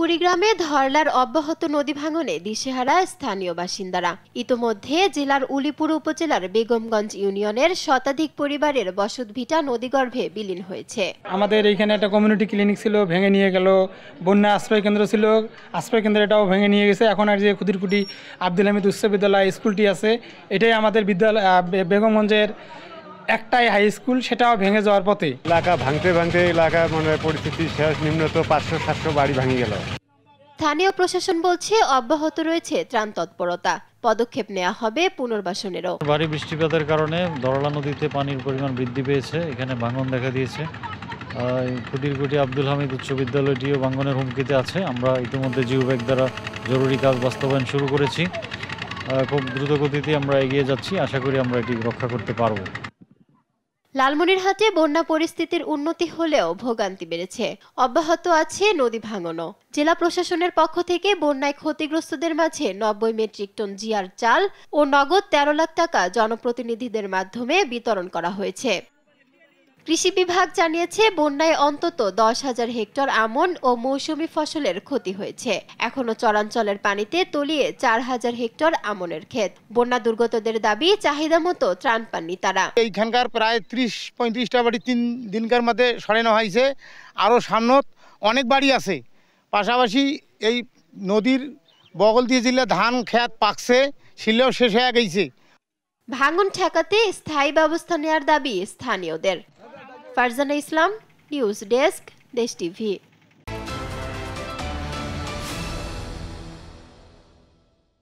কুড়িগ্রামে ধরলার অব্যাহত নদী ভাঙনে দিশেহারা স্থানীয় বাসিন্দারা ইতোমধ্যে জেলার উলিপুর উপজেলার বেগমগঞ্জ ইউনিয়নের শতাধিক পরিবারের বসতভিটা নদীগর্ভে বিলীন হয়েছে আমাদের এখানে একটা কমিউনিটি ক্লিনিক ছিল ভেঙে নিয়ে গেল বন্যা আশ্রয় কেন্দ্র ছিল আশ্রয় কেন্দ্র এটাও ভেঙে নিয়ে গেছে এখন আর যে ক্ষুদিরকুটি আব্দুল হামিদ উচ্চ বিদ্যালয় স্কুলটি আছে এটাই আমাদের বিদ্যালয় বেগমগঞ্জের একটাই হাই স্কুল সেটাও ভেঙে যাওয়ার পথে এলাকা ভাঙতে ভাঙতে এলাকা মানে পরিস্থিতি শেষ নিম্নত পাঁচশো সাতশো বাড়ি ভাঙে গেল স্থানীয় প্রশাসন বলছে অব্যাহত রয়েছে ত্রাণ তৎপরতা পদক্ষেপ নেওয়া হবে পুনর্বাসনেরও ভারী বৃষ্টিপাতের কারণে দরলা নদীতে পানির পরিমাণ বৃদ্ধি পেয়েছে এখানে ভাঙন দেখা দিয়েছে কুটির কুটি আব্দুল হামিদ উচ্চ বিদ্যালয়টিও ভাঙনের হুমকিতে আছে আমরা ইতিমধ্যে জিও ব্যাগ দ্বারা জরুরি কাজ বাস্তবায়ন শুরু করেছি খুব দ্রুত গতিতে আমরা এগিয়ে যাচ্ছি আশা করি আমরা এটি রক্ষা করতে পারবো লালমনিরহাটে বন্যা পরিস্থিতির উন্নতি হলেও ভোগান্তি বেড়েছে অব্যাহত আছে নদী ভাঙনও জেলা প্রশাসনের পক্ষ থেকে বন্যায় ক্ষতিগ্রস্তদের মাঝে নব্বই মেট্রিক টন জিয়ার চাল ও নগদ তেরো লাখ টাকা জনপ্রতিনিধিদের মাধ্যমে বিতরণ করা হয়েছে কৃষি বিভাগ জানিয়েছে বন্যায় অন্তত দশ হাজার হেক্টর আমন ও মৌসুমি ফসলের ক্ষতি হয়েছে এখনও চরাঞ্চলের পানিতে তলিয়ে চার হাজার হেক্টর আমনের ক্ষেত বন্যা দুর্গতদের দাবি চাহিদা মতো ত্রাণ পাননি তারা এইখানকার প্রায় ত্রিশ পঁয়ত্রিশটা বাড়ি তিন দিনকার মধ্যে সরানো হয়েছে আরও সামনত অনেক বাড়ি আছে পাশাপাশি এই নদীর বগল দিয়ে জেলা ধান খেত পাকছে শিলেও শেষ হয়ে গেছে ভাঙন ঠেকাতে স্থায়ী ব্যবস্থা নেওয়ার দাবি স্থানীয়দের Farzana Islam news desk Desh TV